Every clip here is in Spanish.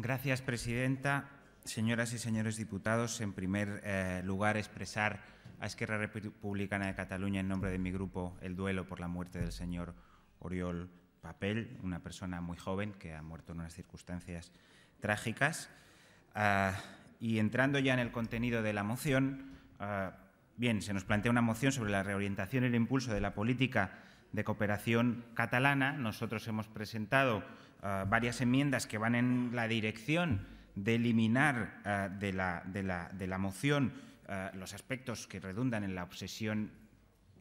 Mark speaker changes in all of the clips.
Speaker 1: Gracias, presidenta. Señoras y señores diputados, en primer eh, lugar, expresar a Esquerra Republicana de Cataluña, en nombre de mi grupo, el duelo por la muerte del señor Oriol Papel, una persona muy joven que ha muerto en unas circunstancias trágicas. Ah, y entrando ya en el contenido de la moción, ah, bien, se nos plantea una moción sobre la reorientación y el impulso de la política de cooperación catalana. Nosotros hemos presentado eh, varias enmiendas que van en la dirección de eliminar eh, de, la, moción eh, los aspectos que redundan en la obsesión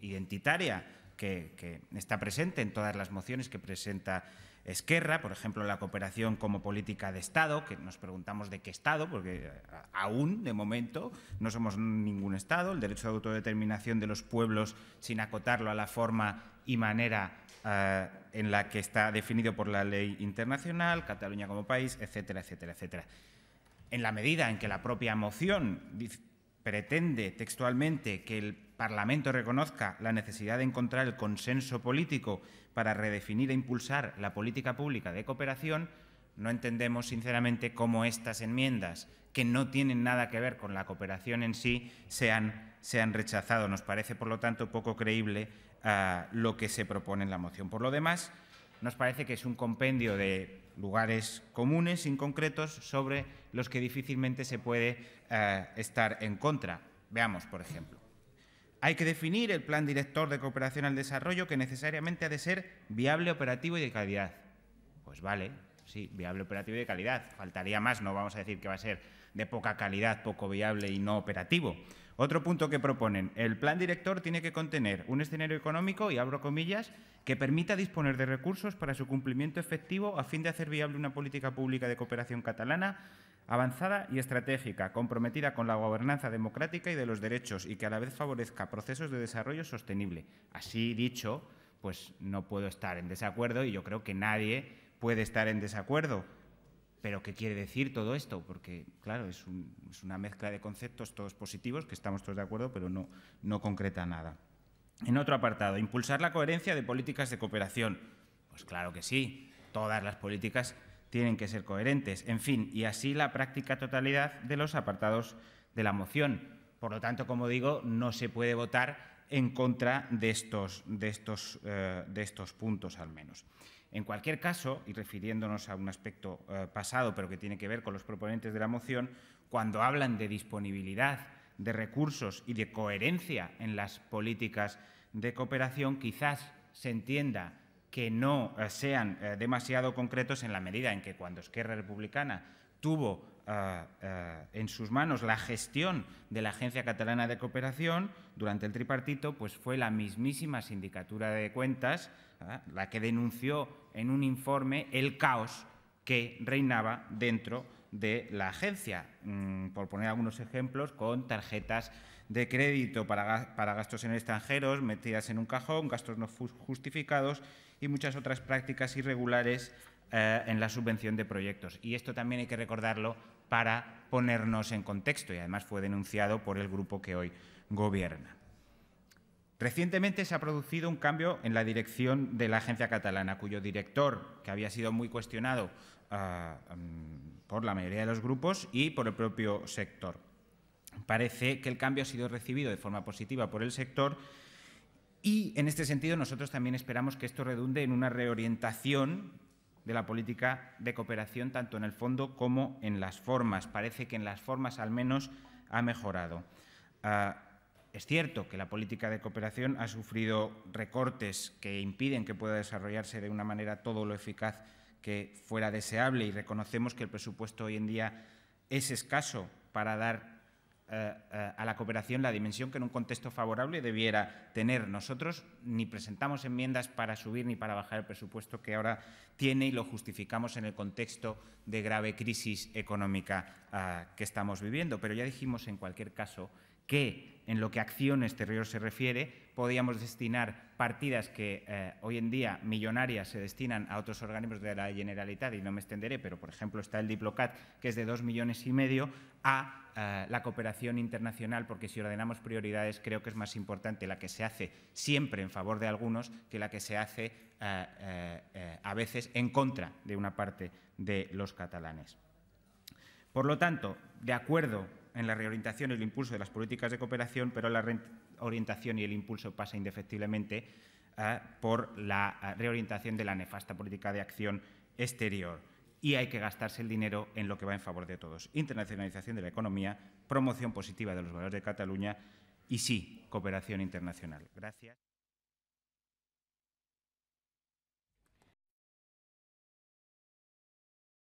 Speaker 1: identitaria que, está presente en todas las mociones que presenta Esquerra, por ejemplo, la cooperación como política de Estado, que nos preguntamos de qué Estado, porque eh, aún, de momento, no somos ningún Estado, el derecho de autodeterminación de los pueblos sin acotarlo a la forma y manera eh, en la que está definido por la ley internacional, Cataluña como país, etcétera, etcétera, etcétera. En la medida en que la propia moción pretende textualmente que el Parlamento reconozca la necesidad de encontrar el consenso político para redefinir e impulsar la política pública de cooperación, no entendemos sinceramente cómo estas enmiendas, que no tienen nada que ver con la cooperación en sí, se han, rechazado. Nos parece, por lo tanto, poco creíble ah, lo que se propone en la moción. Por lo demás, nos parece que es un compendio de lugares comunes, inconcretos, sobre los que difícilmente se puede eh, estar en contra. Veamos, por ejemplo. Hay que definir el plan director de cooperación al desarrollo que necesariamente ha de ser viable, operativo y de calidad. Pues vale, sí, viable, operativo y de calidad. Faltaría más, no vamos a decir que va a ser de poca calidad, poco viable y no operativo. Otro punto que proponen, el plan director tiene que contener un escenario económico, y abro comillas, que permita disponer de recursos para su cumplimiento efectivo a fin de hacer viable una política pública de cooperación catalana avanzada y estratégica, comprometida con la gobernanza democrática y de los derechos y que a la vez favorezca procesos de desarrollo sostenible. Así dicho, pues no puedo estar en desacuerdo y yo creo que nadie puede estar en desacuerdo pero ¿qué quiere decir todo esto? Porque, claro, es, una mezcla de conceptos, todos positivos, que estamos todos de acuerdo, pero no, concreta nada. En otro apartado, impulsar la coherencia de políticas de cooperación. Pues claro que sí, todas las políticas tienen que ser coherentes. En fin, y así la práctica totalidad de los apartados de la moción. Por lo tanto, como digo, no se puede votar en contra de estos eh, puntos, al menos. En cualquier caso, y refiriéndonos a un aspecto eh, pasado, pero que tiene que ver con los proponentes de la moción, cuando hablan de disponibilidad de recursos y de coherencia en las políticas de cooperación, quizás se entienda que no eh, sean eh, demasiado concretos en la medida en que cuando Esquerra Republicana tuvo en sus manos la gestión de la Agencia Catalana de Cooperación durante el tripartito, pues fue la mismísima Sindicatura de Cuentas la que denunció en un informe el caos que reinaba dentro de la agencia, mm, por poner algunos ejemplos, con tarjetas de crédito para, gastos en extranjeros metidas en un cajón, gastos no justificados y muchas otras prácticas irregulares eh, en la subvención de proyectos. Y esto también hay que recordarlo para ponernos en contexto y además fue denunciado por el grupo que hoy gobierna. Recientemente se ha producido un cambio en la dirección de la agencia catalana, cuyo director, que había sido muy cuestionado ah, mm, por la mayoría de los grupos y por el propio sector. Parece que el cambio ha sido recibido de forma positiva por el sector y, en este sentido, nosotros también esperamos que esto redunde en una reorientación de la política de cooperación, tanto en el fondo como en las formas. Parece que en las formas, al menos, ha mejorado. Ah, es cierto que la política de cooperación ha sufrido recortes que impiden que pueda desarrollarse de una manera todo lo eficaz que fuera deseable y reconocemos que el presupuesto hoy en día es escaso para dar eh, eh, a la cooperación la dimensión que en un contexto favorable debiera tener. Nosotros ni presentamos enmiendas para subir ni para bajar el presupuesto que ahora tiene y lo justificamos en el contexto de grave crisis económica ah, que estamos viviendo. Pero ya dijimos en cualquier caso que en lo que a acción exterior se refiere, podíamos destinar partidas que eh, hoy en día millonarias se destinan a otros organismos de la Generalitat, y no me extenderé, pero por ejemplo está el Diplocat, que es de dos millones y medio, a eh, la cooperación internacional, porque si ordenamos prioridades creo que es más importante la que se hace siempre en favor de algunos que la que se hace eh, a veces en contra de una parte de los catalanes. Por lo tanto, de acuerdo en la reorientación y el impulso de las políticas de cooperación, pero la orientación y el impulso pasa indefectiblemente eh, por la eh, reorientación de la nefasta política de acción exterior. Y hay que gastarse el dinero en lo que va en favor de todos. Internacionalización de la economía, promoción positiva de los valores de Cataluña y sí, cooperación internacional. Gracias.